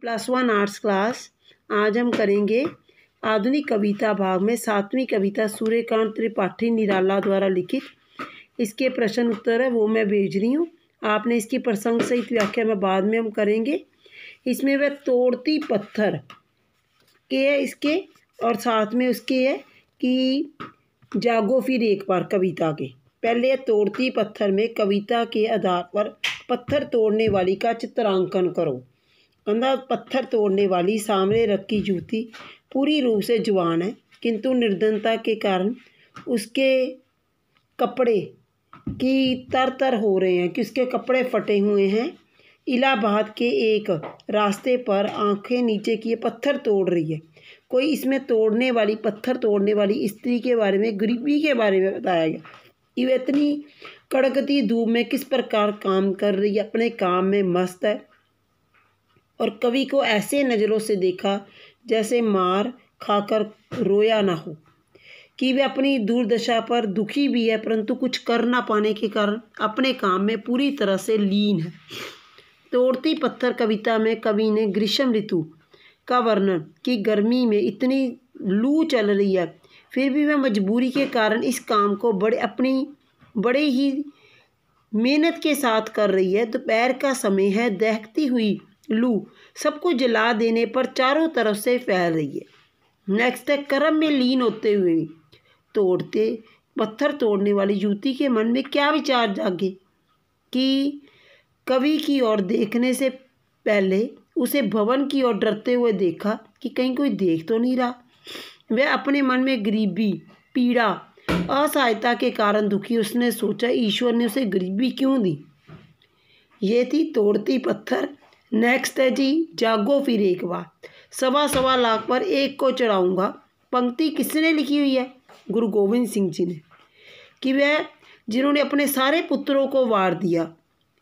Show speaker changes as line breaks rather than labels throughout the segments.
plus one arts class आज हम करेंगे आधुनिक कविता भाग में सातवीं कविता सूर्यकांत त्रिपाठी निराला द्वारा लिखित इसके प्रश्न उत्तर है वो मैं भेज रही हूँ आपने इसकी प्रसंग सहित व्याख्या में बाद में हम करेंगे इसमें वह तोड़ती पत्थर के है इसके और साथ में उसके है कि जागो फिर एक बार कविता के पहले तोड़ती पत्थर में कविता के आधार पर पत्थर तोड़ने वाली का चित्रांकन करो कंधा पत्थर तोड़ने वाली सामने रखी जूती पूरी रूप से जवान है किंतु निर्धनता के कारण उसके कपड़े की तर तर हो रहे हैं कि उसके कपड़े फटे हुए हैं इलाहाबाद के एक रास्ते पर आंखें नीचे किए पत्थर तोड़ रही है कोई इसमें तोड़ने वाली पत्थर तोड़ने वाली स्त्री के बारे में गरीबी के बारे में बताया गया इतनी कड़कती धूप में किस प्रकार काम कर रही है अपने काम में मस्त है और कवि को ऐसे नज़रों से देखा जैसे मार खाकर रोया ना हो कि वे अपनी दुर्दशा पर दुखी भी है परंतु कुछ कर ना पाने के कारण अपने काम में पूरी तरह से लीन है तोड़ती पत्थर कविता में कवि ने ग्रीष्म ऋतु का वर्णन कि गर्मी में इतनी लू चल रही है फिर भी वह मजबूरी के कारण इस काम को बड़े अपनी बड़े ही मेहनत के साथ कर रही है दोपहर का समय है दहकती हुई लू सबको जला देने पर चारों तरफ से फैल रही है नेक्स्ट है कर्म में लीन होते हुए तोड़ते पत्थर तोड़ने वाली युवती के मन में क्या विचार जागे कि कवि की ओर देखने से पहले उसे भवन की ओर डरते हुए देखा कि कहीं कोई देख तो नहीं रहा वह अपने मन में गरीबी पीड़ा असहायता के कारण दुखी उसने सोचा ईश्वर ने उसे गरीबी क्यों दी ये थी तोड़ती पत्थर नेक्स्ट है जी जागो फिर एक बार सवा सवा लाख पर एक को चढ़ाऊंगा पंक्ति किसने लिखी हुई है गुरु गोविंद सिंह जी ने कि वह जिन्होंने अपने सारे पुत्रों को वार दिया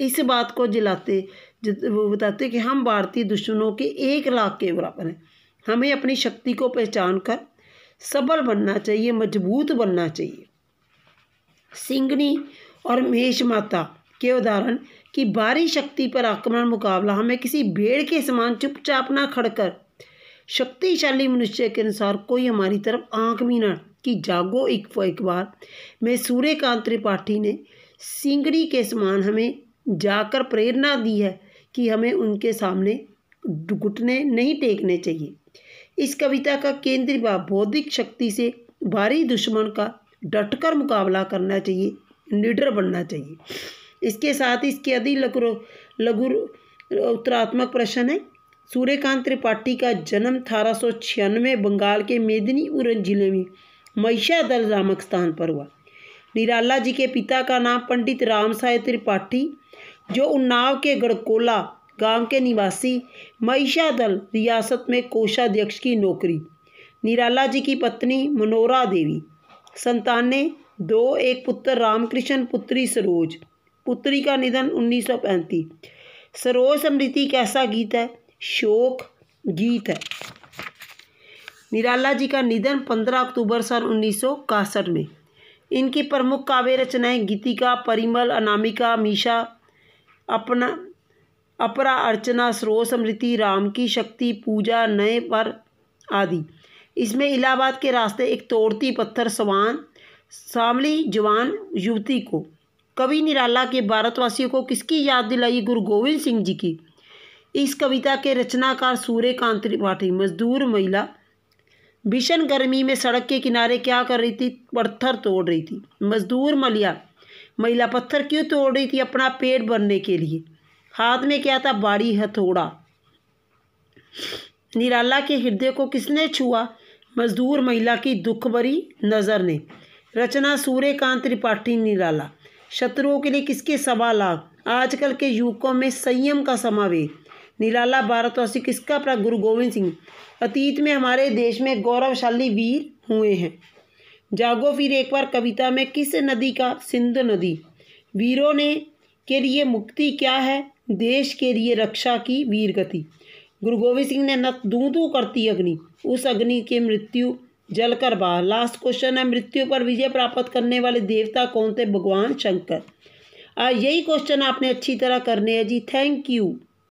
इस बात को जिलाते वो बताते कि हम भारतीय दुश्मनों के एक लाख के बराबर हैं हमें अपनी शक्ति को पहचान कर सबल बनना चाहिए मजबूत बनना चाहिए सिंगनी और महेश माता के उदाहरण कि बाहरी शक्ति पर आक्रमण मुकाबला हमें किसी भेड़ के समान चुपचाप ना खड़कर शक्तिशाली मनुष्य के अनुसार कोई हमारी तरफ आंख भी ना कि जागो एक एक बार में सूर्यकांत त्रिपाठी ने सिंगड़ी के समान हमें जाकर प्रेरणा दी है कि हमें उनके सामने घुटने नहीं टेकने चाहिए इस कविता का केंद्रीय भाव बौद्धिक शक्ति से भारी दुश्मन का डटकर मुकाबला करना चाहिए निडर बनना चाहिए इसके साथ ही इसके अधिक लघु लघु उत्तरात्मक प्रश्न है सूर्यकांत त्रिपाठी का जन्म अठारह बंगाल के मेदिनीपुर जिले में महिषादल नामक स्थान पर हुआ निराला जी के पिता का नाम पंडित राम साय त्रिपाठी जो उन्नाव के गढ़कोला गांव के निवासी महिषादल रियासत में कोषाध्यक्ष की नौकरी निराला जी की पत्नी मनोरा देवी संतानें दो एक पुत्र रामकृष्ण पुत्री सरोज पुत्री का निधन उन्नीस सौ पैंतीस सरोज स्मृति कैसा गीत है शोक गीत है निराला जी का निधन पंद्रह अक्टूबर सन उन्नीस सौ इक्यासठ में इनकी प्रमुख काव्य रचनाएं गीतिका परिमल अनामिका मीशा अपना अपरा अर्चना सरोज स्मृति राम की शक्ति पूजा नए पर आदि इसमें इलाहाबाद के रास्ते एक तोड़ती पत्थर सवान सामली जवान युवती को कवि निराला के भारतवासियों को किसकी याद दिलाई गुरु गोविंद सिंह जी की इस कविता के रचनाकार सूर्य कांत त्रिपाठी मजदूर महिला भीषण गर्मी में सड़क के किनारे क्या कर रही थी पत्थर तोड़ रही थी मजदूर मलिया महिला पत्थर क्यों तोड़ रही थी अपना पेट भरने के लिए हाथ में क्या था बाड़ी हथौड़ा निराला के हृदय को किसने छुआ मजदूर महिला की दुख भरी नज़र ने रचना सूर्यकांत त्रिपाठी निराला शत्रुओं के लिए किसके सवाला आजकल के युवकों में संयम का समावेश निराला भारतवासी किसका प्रा गुरु गोविंद सिंह अतीत में हमारे देश में गौरवशाली वीर हुए हैं जागो फिर एक बार कविता में किस नदी का सिंधु नदी वीरों ने के लिए मुक्ति क्या है देश के लिए रक्षा की वीर गति गुरु गोविंद सिंह ने न दू दू करती अग्नि उस अग्नि के मृत्यु जलकर बाहर लास्ट क्वेश्चन है मृत्यु पर विजय प्राप्त करने वाले देवता कौन थे भगवान शंकर यही क्वेश्चन आपने अच्छी तरह करने हैं जी थैंक यू